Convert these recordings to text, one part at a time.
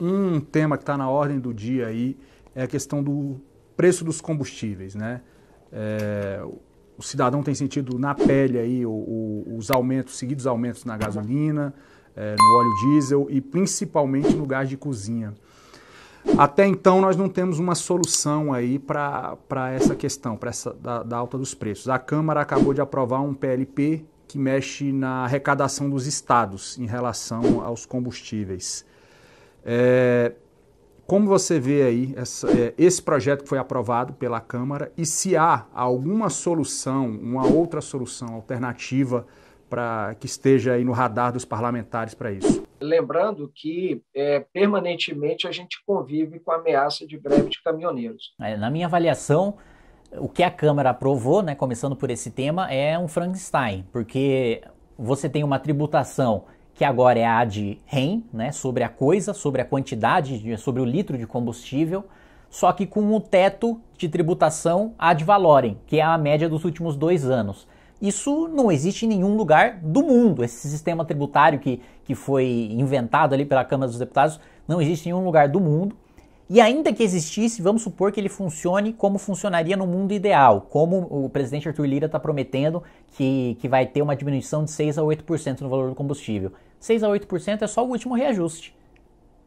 Um tema que está na ordem do dia aí é a questão do preço dos combustíveis, né? É, o cidadão tem sentido na pele aí o, o, os aumentos, seguidos aumentos na gasolina, é, no óleo diesel e principalmente no gás de cozinha. Até então nós não temos uma solução aí para essa questão, para essa da, da alta dos preços. A Câmara acabou de aprovar um PLP que mexe na arrecadação dos estados em relação aos combustíveis. É, como você vê aí essa, é, esse projeto que foi aprovado pela Câmara e se há alguma solução, uma outra solução alternativa para que esteja aí no radar dos parlamentares para isso? Lembrando que é, permanentemente a gente convive com a ameaça de greve de caminhoneiros. É, na minha avaliação, o que a Câmara aprovou, né, começando por esse tema, é um Frankenstein, porque você tem uma tributação que agora é a de REM, né, sobre a coisa, sobre a quantidade, de, sobre o litro de combustível, só que com o um teto de tributação ad valorem, que é a média dos últimos dois anos. Isso não existe em nenhum lugar do mundo. Esse sistema tributário que, que foi inventado ali pela Câmara dos Deputados não existe em nenhum lugar do mundo. E ainda que existisse, vamos supor que ele funcione como funcionaria no mundo ideal, como o presidente Arthur Lira está prometendo que, que vai ter uma diminuição de 6 a 8% no valor do combustível. 6 a 8% é só o último reajuste.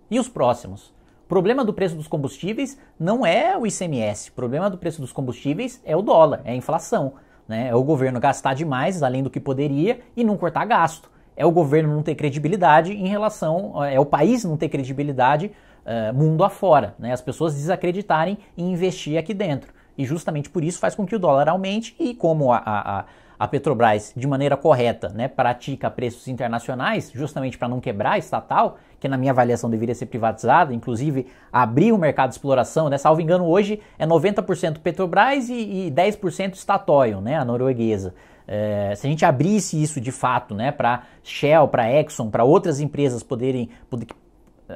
E os próximos? O problema do preço dos combustíveis não é o ICMS, o problema do preço dos combustíveis é o dólar, é a inflação. Né? É o governo gastar demais, além do que poderia, e não cortar gasto. É o governo não ter credibilidade em relação. É o país não ter credibilidade eh, mundo afora, né? as pessoas desacreditarem em investir aqui dentro. E justamente por isso faz com que o dólar aumente e como a, a, a Petrobras, de maneira correta, né, pratica preços internacionais, justamente para não quebrar a estatal, que na minha avaliação deveria ser privatizada, inclusive abrir o mercado de exploração, né? Salvo engano, hoje é 90% Petrobras e, e 10% Statoil, né? A norueguesa. É, se a gente abrisse isso de fato, né, para Shell, para Exxon, para outras empresas poderem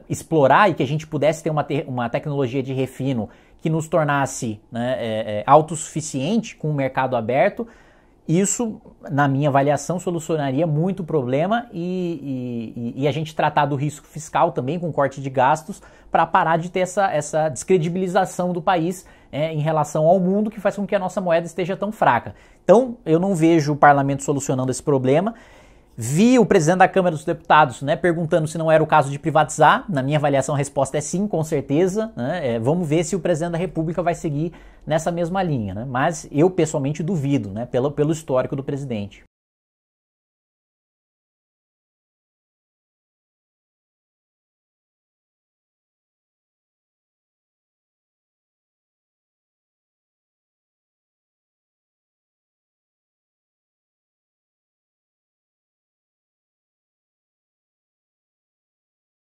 explorar e que a gente pudesse ter uma, te uma tecnologia de refino que nos tornasse né, é, é, autossuficiente com o mercado aberto, isso, na minha avaliação, solucionaria muito o problema e, e, e a gente tratar do risco fiscal também com corte de gastos para parar de ter essa, essa descredibilização do país é, em relação ao mundo que faz com que a nossa moeda esteja tão fraca. Então, eu não vejo o parlamento solucionando esse problema. Vi o presidente da Câmara dos Deputados né, perguntando se não era o caso de privatizar. Na minha avaliação, a resposta é sim, com certeza. Né? É, vamos ver se o presidente da República vai seguir nessa mesma linha. Né? Mas eu pessoalmente duvido, né, pelo, pelo histórico do presidente.